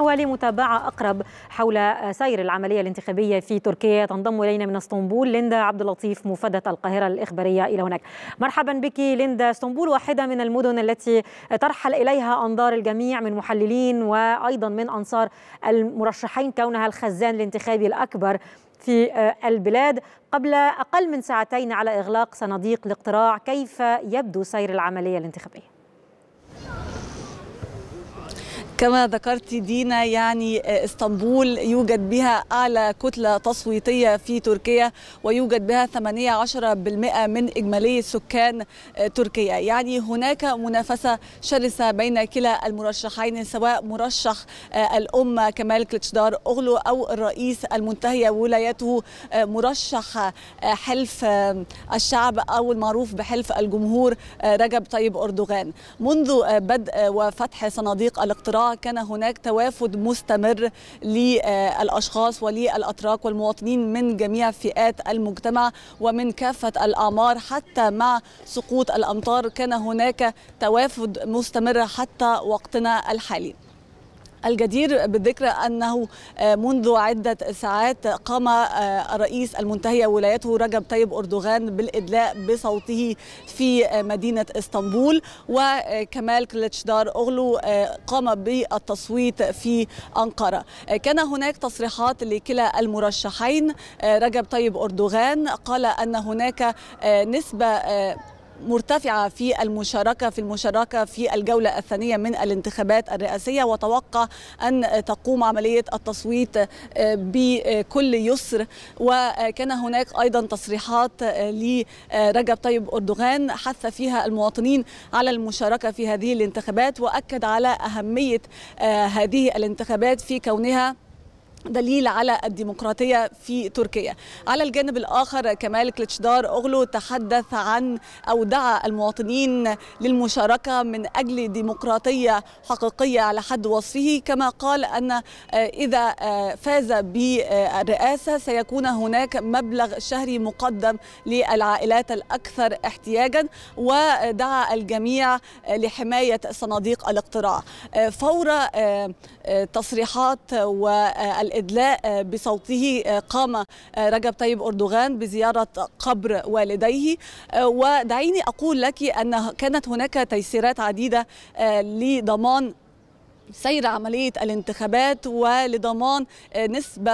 ولمتابعة أقرب حول سير العملية الانتخابية في تركيا تنضم إلينا من اسطنبول ليندا عبد اللطيف مفادة القاهرة الإخبارية إلى هناك مرحبا بك ليندا اسطنبول واحدة من المدن التي ترحل إليها أنظار الجميع من محللين وأيضا من أنصار المرشحين كونها الخزان الانتخابي الأكبر في البلاد قبل أقل من ساعتين على إغلاق صناديق الاقتراع كيف يبدو سير العملية الانتخابية كما ذكرت دينا يعني آه، اسطنبول يوجد بها أعلى كتلة تصويتية في تركيا ويوجد بها 18% من إجمالي سكان آه، تركيا يعني هناك منافسة شرسة بين كلا المرشحين سواء مرشح آه، الأمة كمال كلتشدار أغلو أو الرئيس المنتهية ولايته مرشح حلف الشعب أو المعروف بحلف الجمهور رجب طيب أردوغان منذ بدء وفتح صناديق الاقتراع كان هناك توافد مستمر للأشخاص وللأتراك والمواطنين من جميع فئات المجتمع ومن كافة الأعمار حتى مع سقوط الأمطار كان هناك توافد مستمر حتى وقتنا الحالي الجدير بالذكر أنه آه، منذ عدة ساعات قام آه، الرئيس المنتهي ولايته رجب طيب أردوغان بالإدلاء بصوته في آه، مدينة اسطنبول وكمال كليتشدار أغلو قام بالتصويت في أنقرة كان هناك تصريحات لكلا المرشحين رجب طيب أردوغان قال أن هناك نسبة مرتفعة في المشاركة في المشاركة في الجولة الثانية من الانتخابات الرئاسية وتوقع أن تقوم عملية التصويت آه، بكل يسر وكان هناك أيضا تصريحات آه، لرجب طيب أردوغان حث فيها المواطنين على المشاركة في هذه الانتخابات وأكد على أهمية آه، هذه الانتخابات في كونها دليل على الديمقراطية في تركيا على الجانب الآخر كمال كليتشدار أغلو تحدث عن أو دعا المواطنين للمشاركة من أجل ديمقراطية حقيقية على حد وصفه كما قال أن آه، إذا آه، فاز بالرئاسة سيكون هناك مبلغ شهري مقدم للعائلات الأكثر احتياجا ودعا الجميع آه، لحماية صناديق الاقتراع فور تصريحات والإعلام الإدلاء آه، بصوته آه، قام آه، رجب طيب أردوغان بزيارة قبر والديه ودعيني أقول لك أن كانت هناك تيسيرات عديدة لضمان سير عملية الانتخابات ولضمان نسبة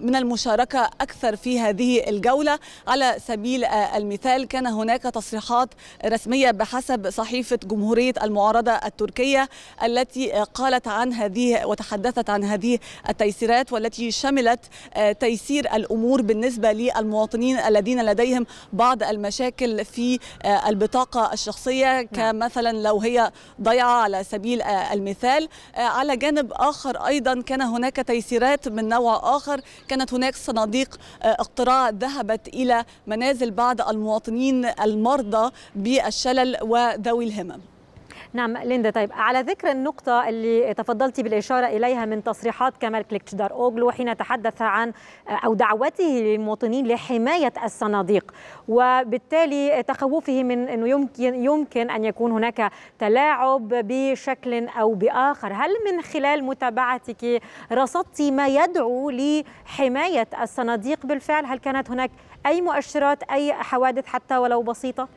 من المشاركة أكثر في هذه الجولة على سبيل آه، المثال كان هناك تصريحات رسمية بحسب صحيفة جمهورية المعارضة التركية التي آه، قالت عن هذه وتحدثت عن هذه التيسيرات والتي شملت آه، تيسير الأمور بالنسبة للمواطنين الذين لديهم بعض المشاكل في البطاقة الشخصية نعم. كمثلا لو هي ضيعة على سبيل المثال على جانب آخر أيضا كان هناك تيسيرات من نوع آخر كانت هناك صناديق آه، اقتراع ذهبت إلى منازل بعض المواطنين المرضى بالشلل وذوي الهمم نعم ليندا طيب على ذكر النقطة اللي تفضلتي بالإشارة إليها من تصريحات كمال كليكتشدار أوغلو حين تحدث عن أو دعوته للمواطنين لحماية الصناديق وبالتالي تخوفه من أنه يمكن, يمكن أن يكون هناك تلاعب بشكل أو بآخر هل من خلال متابعتك رصدت ما يدعو لحماية الصناديق بالفعل هل كانت هناك أي مؤشرات أي حوادث حتى ولو بسيطة؟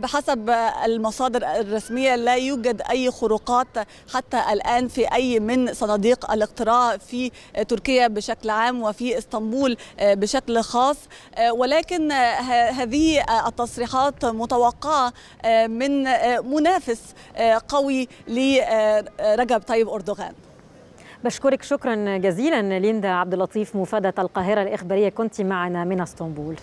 بحسب المصادر الرسمية لا يوجد أي خروقات حتى الآن في أي من صناديق الاقتراع في تركيا بشكل عام وفي اسطنبول بشكل خاص ولكن هذه التصريحات متوقعة من منافس قوي لرجب طيب أردوغان بشكرك شكرا جزيلا ليندا عبد اللطيف مفادة القاهرة الإخبارية كنت معنا من اسطنبول